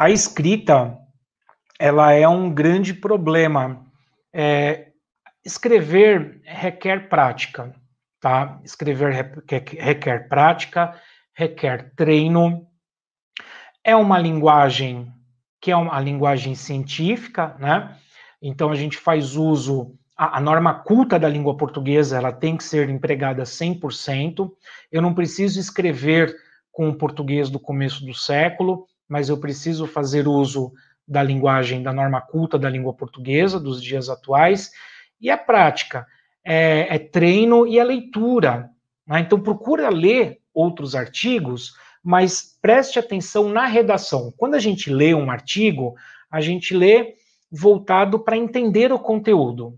a escrita ela é um grande problema. É, escrever requer prática, tá? Escrever requer prática, requer treino. É uma linguagem que é uma linguagem científica, né? Então a gente faz uso a, a norma culta da língua portuguesa, ela tem que ser empregada 100%. Eu não preciso escrever com o português do começo do século, mas eu preciso fazer uso da linguagem, da norma culta da língua portuguesa, dos dias atuais, e a é prática é, é treino e a é leitura. Né? Então, procura ler outros artigos, mas preste atenção na redação. Quando a gente lê um artigo, a gente lê voltado para entender o conteúdo.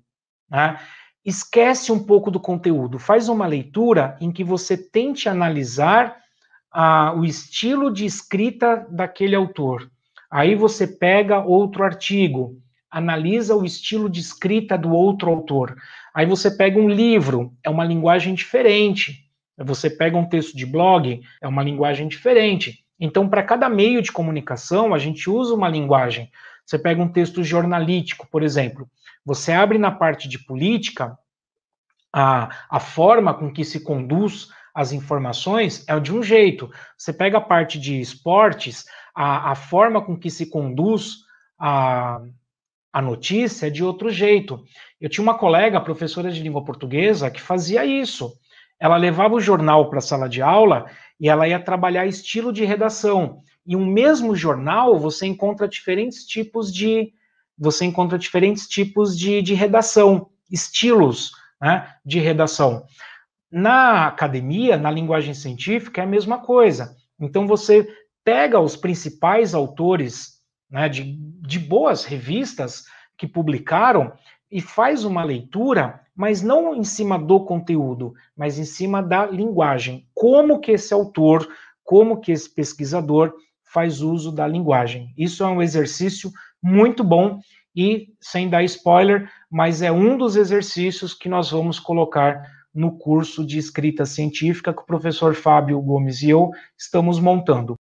Né? Esquece um pouco do conteúdo, faz uma leitura em que você tente analisar a, o estilo de escrita daquele autor. Aí você pega outro artigo, analisa o estilo de escrita do outro autor. Aí você pega um livro, é uma linguagem diferente. Você pega um texto de blog, é uma linguagem diferente. Então, para cada meio de comunicação, a gente usa uma linguagem. Você pega um texto jornalístico, por exemplo. Você abre na parte de política a, a forma com que se conduz as informações é de um jeito. Você pega a parte de esportes, a, a forma com que se conduz a, a notícia é de outro jeito. Eu tinha uma colega, professora de língua portuguesa, que fazia isso. Ela levava o jornal para a sala de aula e ela ia trabalhar estilo de redação. E um mesmo jornal você encontra diferentes tipos de você encontra diferentes tipos de, de redação, estilos né, de redação. Na academia, na linguagem científica, é a mesma coisa. Então, você pega os principais autores né, de, de boas revistas que publicaram e faz uma leitura, mas não em cima do conteúdo, mas em cima da linguagem. Como que esse autor, como que esse pesquisador faz uso da linguagem. Isso é um exercício muito bom e sem dar spoiler, mas é um dos exercícios que nós vamos colocar no curso de escrita científica que o professor Fábio Gomes e eu estamos montando.